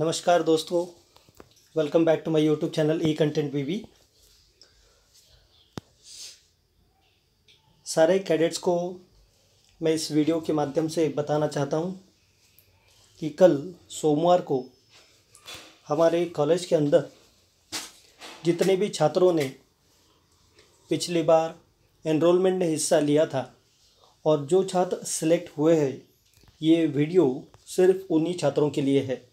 नमस्कार दोस्तों welcome back to my YouTube channel E content BB सारे कैडेट्स को मैं इस वीडियो के माध्यम से बताना चाहता हूँ कि कल सोमवार को हमारे कॉलेज के अंदर जितने भी छात्रों ने पिछली बार एनरोलमेंट में हिस्सा लिया था और जो छात्र सिलेक्ट हुए हैं ये वीडियो सिर्फ उन्हीं छात्रों के लिए है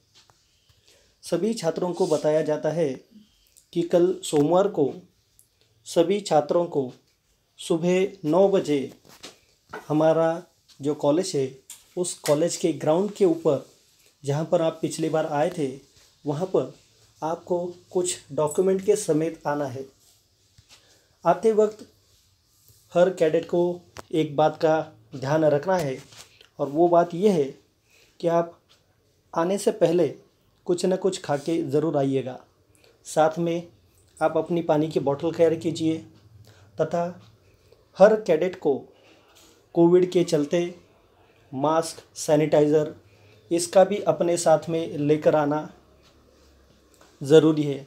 सभी छात्रों को बताया जाता है कि कल सोमवार को सभी छात्रों को सुबह नौ बजे हमारा जो कॉलेज है उस कॉलेज के ग्राउंड के ऊपर जहाँ पर आप पिछली बार आए थे वहाँ पर आपको कुछ डॉक्यूमेंट के समेत आना है आते वक्त हर कैडेट को एक बात का ध्यान रखना है और वो बात यह है कि आप आने से पहले कुछ ना कुछ खा के ज़रूर आइएगा साथ में आप अपनी पानी की बॉटल कैरी कीजिए तथा हर कैडेट को कोविड के चलते मास्क सैनिटाइज़र इसका भी अपने साथ में लेकर आना ज़रूरी है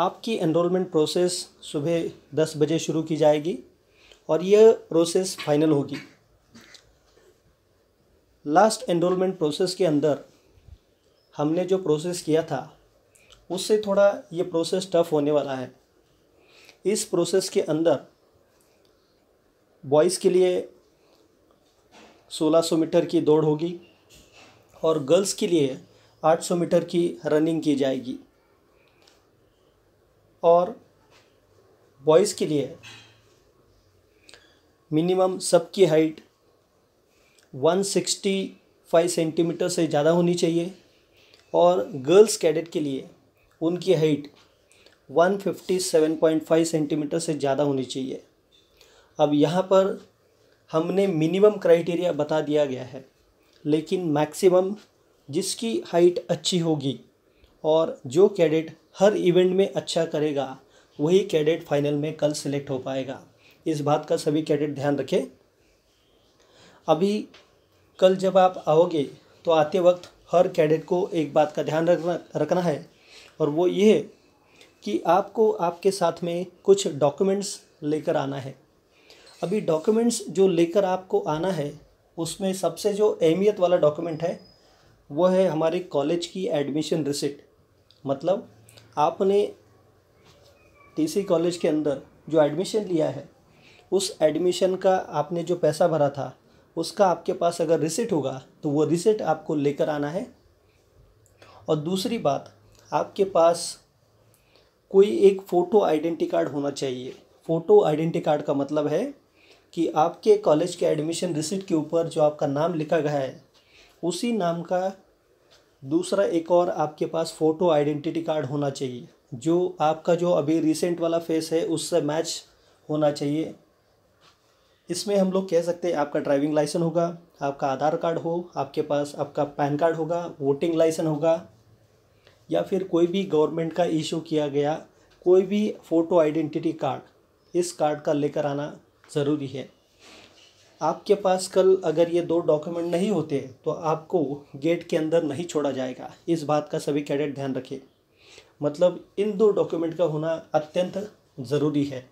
आपकी एनरोलमेंट प्रोसेस सुबह दस बजे शुरू की जाएगी और यह प्रोसेस फाइनल होगी लास्ट एनरोलमेंट प्रोसेस के अंदर हमने जो प्रोसेस किया था उससे थोड़ा ये प्रोसेस टफ होने वाला है इस प्रोसेस के अंदर बॉयज़ के लिए 1600 मीटर की दौड़ होगी और गर्ल्स के लिए 800 मीटर की रनिंग की जाएगी और बॉयज़ के लिए मिनिमम सबकी हाइट 165 सेंटीमीटर से ज़्यादा होनी चाहिए और गर्ल्स कैडेट के लिए उनकी हाइट 157.5 सेंटीमीटर से ज़्यादा होनी चाहिए अब यहाँ पर हमने मिनिमम क्राइटेरिया बता दिया गया है लेकिन मैक्सिमम जिसकी हाइट अच्छी होगी और जो कैडेट हर इवेंट में अच्छा करेगा वही कैडेट फाइनल में कल सिलेक्ट हो पाएगा इस बात का सभी कैडेट ध्यान रखें अभी कल जब आप आओगे तो आते वक्त हर कैडेट को एक बात का ध्यान रखना रखना है और वो ये कि आपको आपके साथ में कुछ डॉक्यूमेंट्स लेकर आना है अभी डॉक्यूमेंट्स जो लेकर आपको आना है उसमें सबसे जो अहमियत वाला डॉक्यूमेंट है वो है हमारे कॉलेज की एडमिशन रिसिट मतलब आपने टीसी कॉलेज के अंदर जो एडमिशन लिया है उस एडमिशन का आपने जो पैसा भरा था उसका आपके पास अगर रिसिट होगा तो वो रिसिट आपको लेकर आना है और दूसरी बात आपके पास कोई एक फ़ोटो आइडेंटी कार्ड होना चाहिए फ़ोटो आइडेंटी कार्ड का मतलब है कि आपके कॉलेज के एडमिशन रिसिट के ऊपर जो आपका नाम लिखा गया है उसी नाम का दूसरा एक और आपके पास फ़ोटो आइडेंटिटी कार्ड होना चाहिए जो आपका जो अभी रिसेंट वाला फेस है उससे मैच होना चाहिए इसमें हम लोग कह सकते हैं आपका ड्राइविंग लाइसेंस होगा आपका आधार कार्ड हो आपके पास आपका पैन कार्ड होगा वोटिंग लाइसेंस होगा या फिर कोई भी गवर्नमेंट का इशू किया गया कोई भी फ़ोटो आइडेंटिटी कार्ड इस कार्ड का लेकर आना ज़रूरी है आपके पास कल अगर ये दो डॉक्यूमेंट नहीं होते तो आपको गेट के अंदर नहीं छोड़ा जाएगा इस बात का सभी कैडेट ध्यान रखें मतलब इन दो डॉक्यूमेंट का होना अत्यंत ज़रूरी है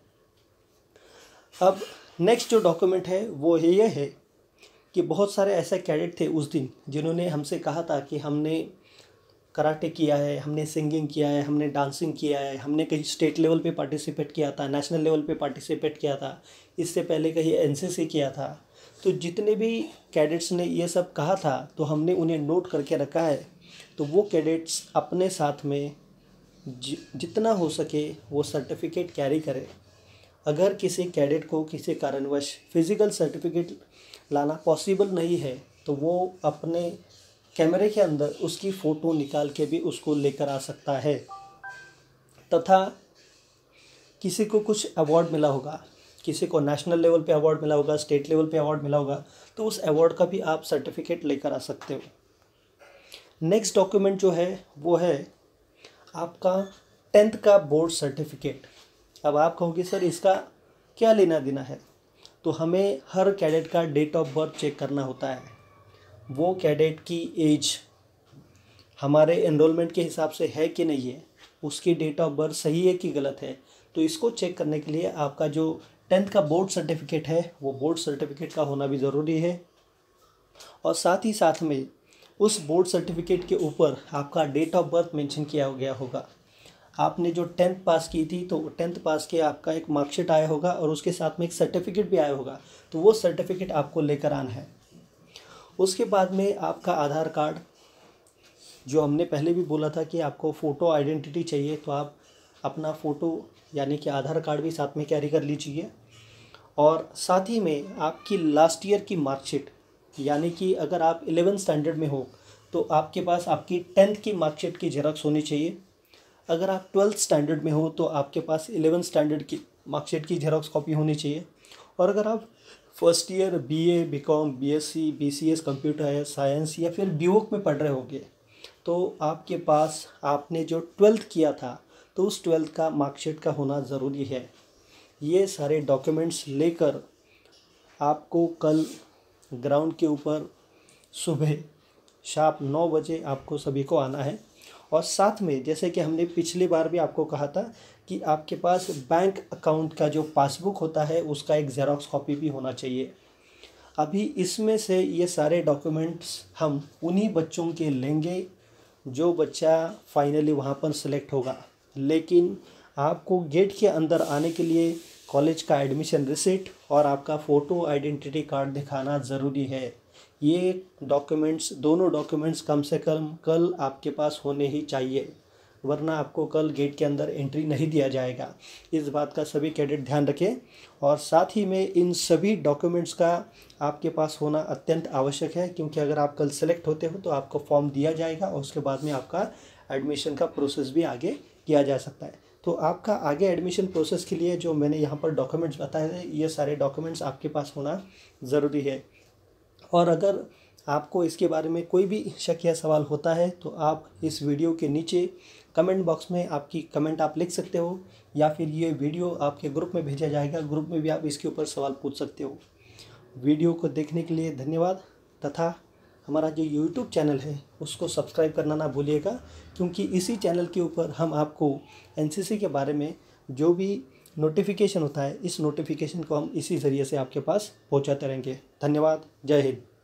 अब नेक्स्ट जो डॉक्यूमेंट है वो ये है कि बहुत सारे ऐसे कैडेट थे उस दिन जिन्होंने हमसे कहा था कि हमने कराटे किया है हमने सिंगिंग किया है हमने डांसिंग किया है हमने कहीं स्टेट लेवल पे पार्टिसिपेट किया था नेशनल लेवल पे पार्टिसिपेट किया था इससे पहले कहीं एनसीसी किया था तो जितने भी कैडेट्स ने ये सब कहा था तो हमने उन्हें नोट करके रखा है तो वो कैडेट्स अपने साथ में जितना हो सके वो सर्टिफिकेट कैरी करें अगर किसी कैडेट को किसी कारणवश फिज़िकल सर्टिफिकेट लाना पॉसिबल नहीं है तो वो अपने कैमरे के अंदर उसकी फ़ोटो निकाल के भी उसको लेकर आ सकता है तथा किसी को कुछ अवार्ड मिला होगा किसी को नेशनल लेवल पे अवार्ड मिला होगा स्टेट लेवल पे अवार्ड मिला होगा तो उस अवार्ड का भी आप सर्टिफिकेट लेकर आ सकते हो नेक्स्ट डॉक्यूमेंट जो है वो है आपका टेंथ का बोर्ड सर्टिफिकेट अब आप कहोगे सर इसका क्या लेना देना है तो हमें हर कैडेट का डेट ऑफ बर्थ चेक करना होता है वो कैडेट की एज हमारे एनरोलमेंट के हिसाब से है कि नहीं है उसकी डेट ऑफ बर्थ सही है कि गलत है तो इसको चेक करने के लिए आपका जो टेंथ का बोर्ड सर्टिफिकेट है वो बोर्ड सर्टिफिकेट का होना भी ज़रूरी है और साथ ही साथ में उस बोर्ड सर्टिफिकेट के ऊपर आपका डेट ऑफ बर्थ मेंशन किया गया होगा आपने जो टेंथ पास की थी तो टेंथ पास के आपका एक मार्कशीट आया होगा और उसके साथ में एक सर्टिफिकेट भी आया होगा तो वो सर्टिफिकेट आपको लेकर आना है उसके बाद में आपका आधार कार्ड जो हमने पहले भी बोला था कि आपको फ़ोटो आइडेंटिटी चाहिए तो आप अपना फ़ोटो यानी कि आधार कार्ड भी साथ में कैरी कर लीजिए और साथ ही में आपकी लास्ट ईयर की मार्कशीट यानी कि अगर आप एलेवेंथ स्टैंडर्ड में हो तो आपके पास आपकी टेंथ की मार्कशीट की जेरॉक्स होनी चाहिए अगर आप ट्वेल्थ स्टैंडर्ड में हो तो आपके पास एलेवन स्टैंडर्ड की मार्कशीट की जेरोक्स कॉपी होनी चाहिए और अगर आप first year B A B com B S C B C S computer science या फिर बी में पढ़ रहे होंगे तो आपके पास आपने जो ट्वेल्थ किया था तो उस ट्वेल्थ का मार्कशीट का होना ज़रूरी है ये सारे डॉक्यूमेंट्स लेकर आपको कल ग्राउंड के ऊपर सुबह शाम नौ बजे आपको सभी को आना है और साथ में जैसे कि हमने पिछली बार भी आपको कहा था कि आपके पास बैंक अकाउंट का जो पासबुक होता है उसका एक जेरोक्स कॉपी भी होना चाहिए अभी इसमें से ये सारे डॉक्यूमेंट्स हम उन्हीं बच्चों के लेंगे जो बच्चा फाइनली वहाँ पर सिलेक्ट होगा लेकिन आपको गेट के अंदर आने के लिए कॉलेज का एडमिशन रिसिट और आपका फ़ोटो आइडेंटिटी कार्ड दिखाना ज़रूरी है ये डॉक्यूमेंट्स दोनों डॉक्यूमेंट्स कम से कम कल आपके पास होने ही चाहिए वरना आपको कल गेट के अंदर एंट्री नहीं दिया जाएगा इस बात का सभी कैडेट ध्यान रखें और साथ ही में इन सभी डॉक्यूमेंट्स का आपके पास होना अत्यंत आवश्यक है क्योंकि अगर आप कल सेलेक्ट होते हो तो आपको फॉर्म दिया जाएगा और उसके बाद में आपका एडमिशन का प्रोसेस भी आगे किया जा सकता है तो आपका आगे एडमिशन प्रोसेस के लिए जो मैंने यहाँ पर डॉक्यूमेंट्स बताए थे ये सारे डॉक्यूमेंट्स आपके पास होना ज़रूरी है और अगर आपको इसके बारे में कोई भी शक या सवाल होता है तो आप इस वीडियो के नीचे कमेंट बॉक्स में आपकी कमेंट आप लिख सकते हो या फिर ये वीडियो आपके ग्रुप में भेजा जाएगा ग्रुप में भी आप इसके ऊपर सवाल पूछ सकते हो वीडियो को देखने के लिए धन्यवाद तथा हमारा जो यूट्यूब चैनल है उसको सब्सक्राइब करना ना भूलिएगा क्योंकि इसी चैनल के ऊपर हम आपको एनसीसी के बारे में जो भी नोटिफिकेशन होता है इस नोटिफिकेशन को हम इसी ज़रिए से आपके पास पहुँचाते रहेंगे धन्यवाद जय हिंद